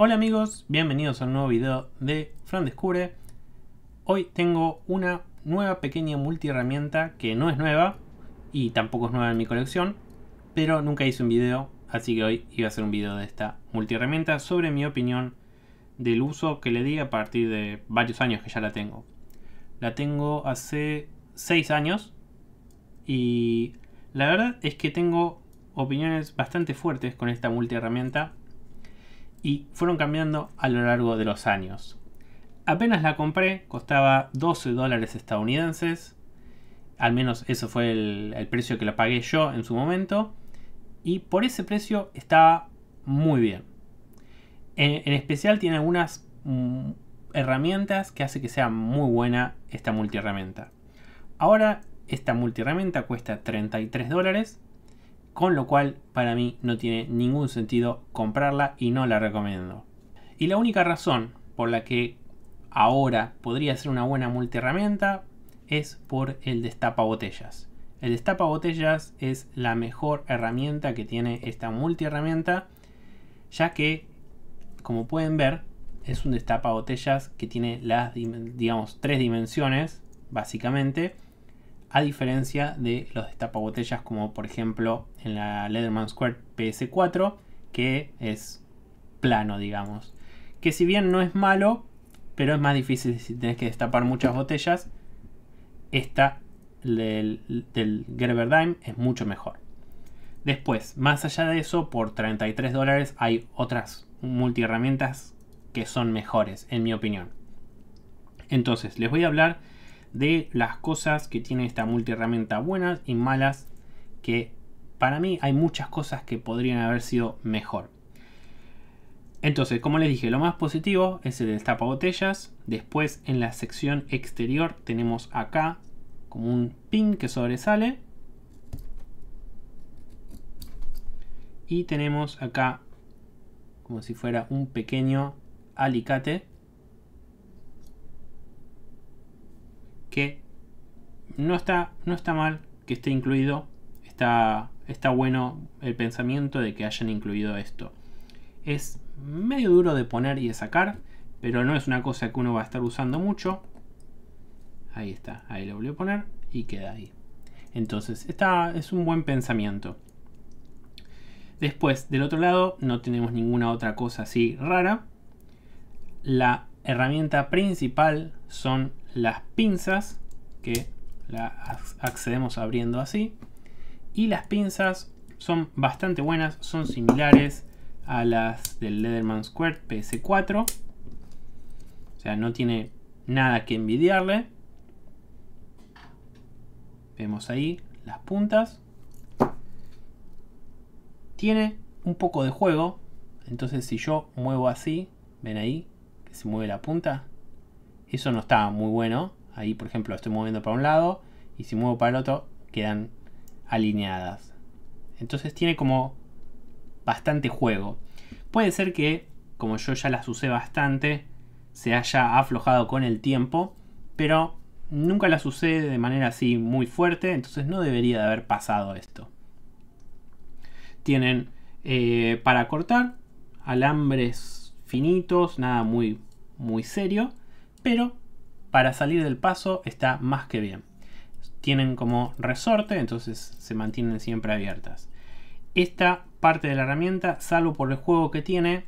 Hola amigos, bienvenidos a un nuevo video de Fran Descubre. Hoy tengo una nueva pequeña multiherramienta que no es nueva y tampoco es nueva en mi colección, pero nunca hice un video, así que hoy iba a hacer un video de esta multiherramienta sobre mi opinión del uso que le di a partir de varios años que ya la tengo. La tengo hace 6 años y la verdad es que tengo opiniones bastante fuertes con esta multiherramienta y fueron cambiando a lo largo de los años. Apenas la compré, costaba 12 dólares estadounidenses, al menos eso fue el, precio que la pagué yo en su momento, y por ese precio estaba muy bien. En, especial tiene algunas mm, herramientas que hace que sea muy buena esta multiherramienta. Ahora esta multiherramienta cuesta 33 dólares con lo cual para mí no tiene ningún sentido comprarla y no la recomiendo. Y la única razón por la que ahora podría ser una buena multiherramienta es por el destapa botellas. El destapa botellas es la mejor herramienta que tiene esta multiherramienta, ya que, como pueden ver, es un destapa botellas que tiene las, digamos, tres dimensiones, básicamente, a diferencia de los destapabotellas como por ejemplo en la Leatherman Square PS4, que es plano, digamos. Que si bien no es malo, pero es más difícil si tenés que destapar muchas botellas, esta del, Gerber Dime es mucho mejor. Después, más allá de eso, por 33 dólares hay otras multiherramientas que son mejores, en mi opinión. Entonces, les voy a hablar de las cosas que tiene esta multiherramienta buenas y malas que para mí hay muchas cosas que podrían haber sido mejor. Entonces, como les dije, lo más positivo es el botellas Después, en la sección exterior, tenemos acá como un pin que sobresale. Y tenemos acá como si fuera un pequeño alicate que no está, no está mal que esté incluido, está, está bueno el pensamiento de que hayan incluido esto. Es medio duro de poner y de sacar, pero no es una cosa que uno va a estar usando mucho. Ahí está, ahí lo volvió a poner y queda ahí. Entonces, es un buen pensamiento. Después, del otro lado, no tenemos ninguna otra cosa así rara. La herramienta principal son las pinzas, que la accedemos abriendo así. Y las pinzas son bastante buenas, son similares a las del Leatherman Square PS4. O sea, no tiene nada que envidiarle. Vemos ahí las puntas. Tiene un poco de juego. Entonces si yo muevo así, ven ahí, que se mueve la punta, eso no está muy bueno. Ahí, por ejemplo, estoy moviendo para un lado y si muevo para el otro, quedan alineadas. Entonces tiene como bastante juego. Puede ser que, como yo ya las usé bastante, se haya aflojado con el tiempo, pero nunca las usé de manera así muy fuerte, entonces no debería de haber pasado esto. Tienen eh, para cortar alambres finitos, nada muy, muy serio pero para salir del paso está más que bien. Tienen como resorte, entonces se mantienen siempre abiertas. Esta parte de la herramienta, salvo por el juego que tiene,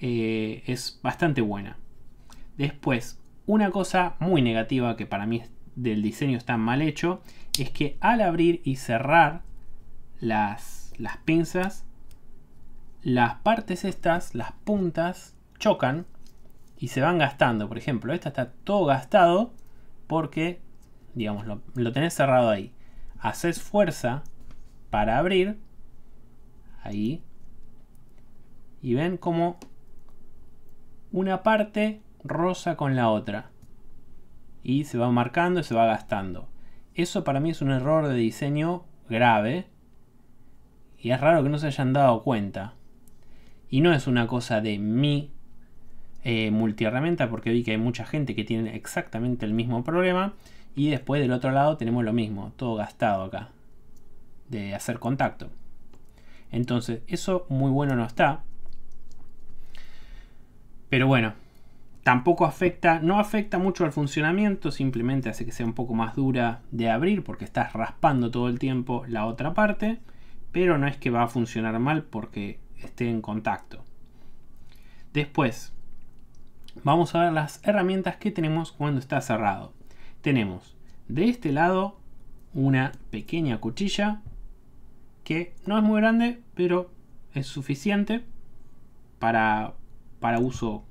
eh, es bastante buena. Después, una cosa muy negativa que para mí del diseño está mal hecho, es que al abrir y cerrar las, las pinzas, las partes estas, las puntas, chocan y se van gastando. Por ejemplo, esta está todo gastado porque, digamos, lo, tenés cerrado ahí. Haces fuerza para abrir. Ahí. Y ven como una parte rosa con la otra. Y se va marcando y se va gastando. Eso para mí es un error de diseño grave. Y es raro que no se hayan dado cuenta. Y no es una cosa de mi multi eh, multiherramienta porque vi que hay mucha gente que tiene exactamente el mismo problema. Y después del otro lado tenemos lo mismo, todo gastado acá, de hacer contacto. Entonces, eso muy bueno no está. Pero bueno, tampoco afecta, no afecta mucho al funcionamiento, simplemente hace que sea un poco más dura de abrir porque estás raspando todo el tiempo la otra parte, pero no es que va a funcionar mal porque esté en contacto. Después, vamos a ver las herramientas que tenemos cuando está cerrado. Tenemos de este lado una pequeña cuchilla que no es muy grande, pero es suficiente para, para uso,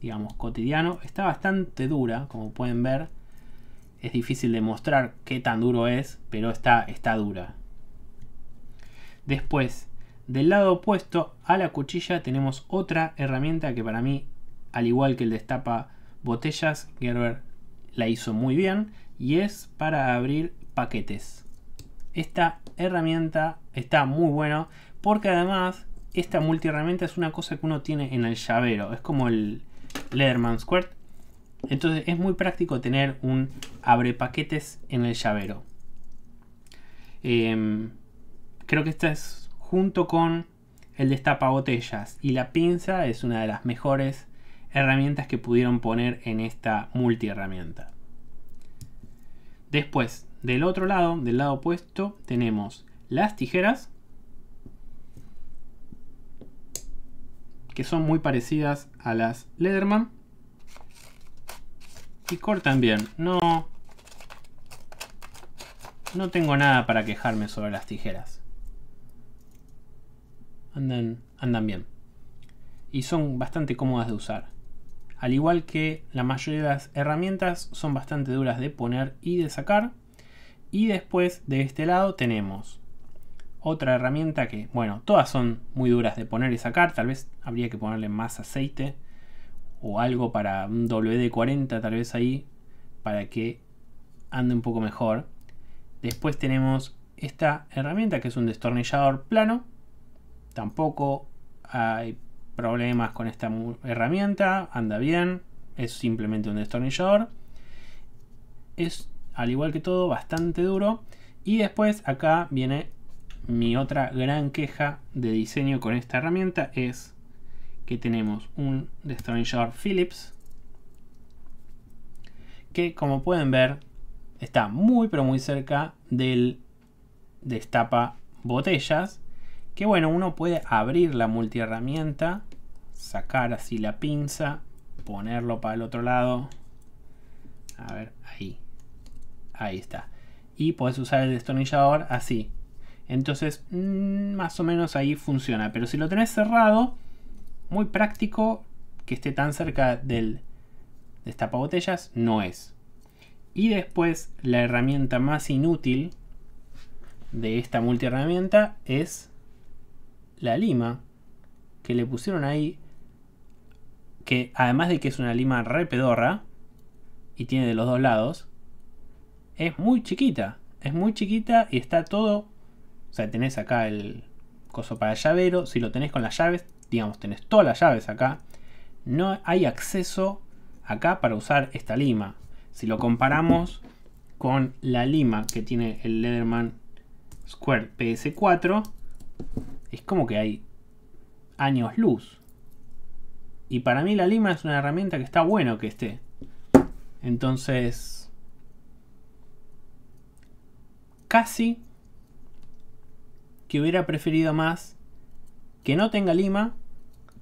digamos, cotidiano. Está bastante dura, como pueden ver. Es difícil demostrar qué tan duro es, pero está, está dura. Después, del lado opuesto a la cuchilla tenemos otra herramienta que para mí al igual que el destapa botellas, Gerber la hizo muy bien y es para abrir paquetes. Esta herramienta está muy buena porque además esta multiherramienta es una cosa que uno tiene en el llavero, es como el Leatherman Squirt. Entonces es muy práctico tener un abre paquetes en el llavero. Em, creo que esta es junto con el destapa botellas y la pinza es una de las mejores herramientas que pudieron poner en esta multi herramienta Después, del otro lado, del lado opuesto, tenemos las tijeras, que son muy parecidas a las Leatherman y cortan bien. No, no tengo nada para quejarme sobre las tijeras. andan bien. Y son bastante cómodas de usar. Al igual que la mayoría de las herramientas son bastante duras de poner y de sacar. Y después de este lado tenemos otra herramienta que, bueno, todas son muy duras de poner y sacar. Tal vez habría que ponerle más aceite o algo para un WD-40 tal vez ahí para que ande un poco mejor. Después tenemos esta herramienta que es un destornillador plano. Tampoco hay problemas con esta herramienta, anda bien, es simplemente un destornillador. Es, al igual que todo, bastante duro. Y después acá viene mi otra gran queja de diseño con esta herramienta, es que tenemos un destornillador Philips que como pueden ver está muy pero muy cerca del destapa botellas que bueno uno puede abrir la multiherramienta sacar así la pinza, ponerlo para el otro lado. A ver, ahí. Ahí está. Y puedes usar el destornillador así. Entonces, mm, más o menos ahí funciona. Pero si lo tenés cerrado, muy práctico que esté tan cerca del destapabotellas no es. Y después, la herramienta más inútil de esta multiherramienta es la lima que le pusieron ahí que además de que es una lima repedorra y tiene de los dos lados, es muy chiquita. Es muy chiquita y está todo. O sea, tenés acá el coso para llavero. Si lo tenés con las llaves, digamos, tenés todas las llaves acá. No hay acceso acá para usar esta lima. Si lo comparamos con la lima que tiene el Leatherman Square PS4, es como que hay años luz. Y para mí la lima es una herramienta que está bueno que esté. Entonces, casi que hubiera preferido más que no tenga lima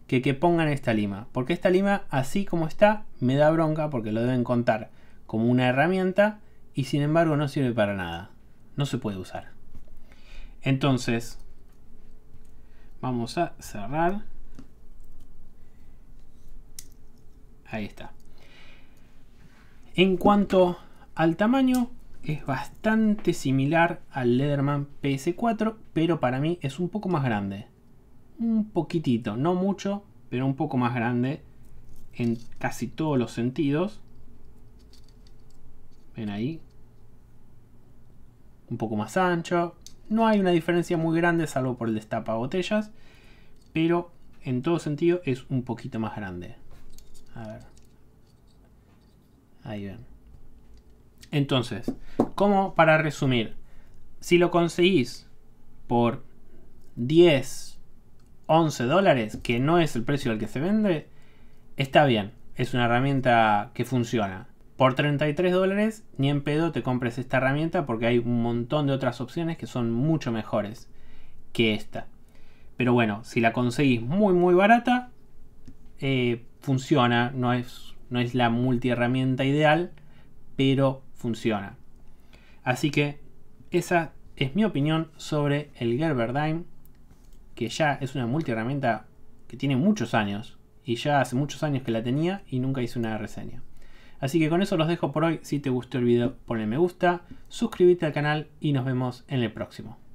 que que pongan esta lima. Porque esta lima, así como está, me da bronca porque lo deben contar como una herramienta y sin embargo no sirve para nada. No se puede usar. Entonces, vamos a cerrar. Ahí está. En cuanto al tamaño, es bastante similar al Leatherman PS4, pero para mí es un poco más grande. Un poquitito, no mucho, pero un poco más grande en casi todos los sentidos. Ven ahí. Un poco más ancho. No hay una diferencia muy grande salvo por el destapa botellas, pero en todo sentido es un poquito más grande. A ver. Ahí ven. Entonces, como para resumir, si lo conseguís por 10, 11 dólares, que no es el precio al que se vende, está bien. Es una herramienta que funciona. Por 33 dólares, ni en pedo te compres esta herramienta porque hay un montón de otras opciones que son mucho mejores que esta. Pero bueno, si la conseguís muy muy barata, eh, funciona, no es, no es la multiherramienta ideal, pero funciona. Así que esa es mi opinión sobre el Gerber Dime, que ya es una multiherramienta que tiene muchos años y ya hace muchos años que la tenía y nunca hice una reseña. Así que con eso los dejo por hoy. Si te gustó el video, ponle me gusta, suscríbete al canal y nos vemos en el próximo.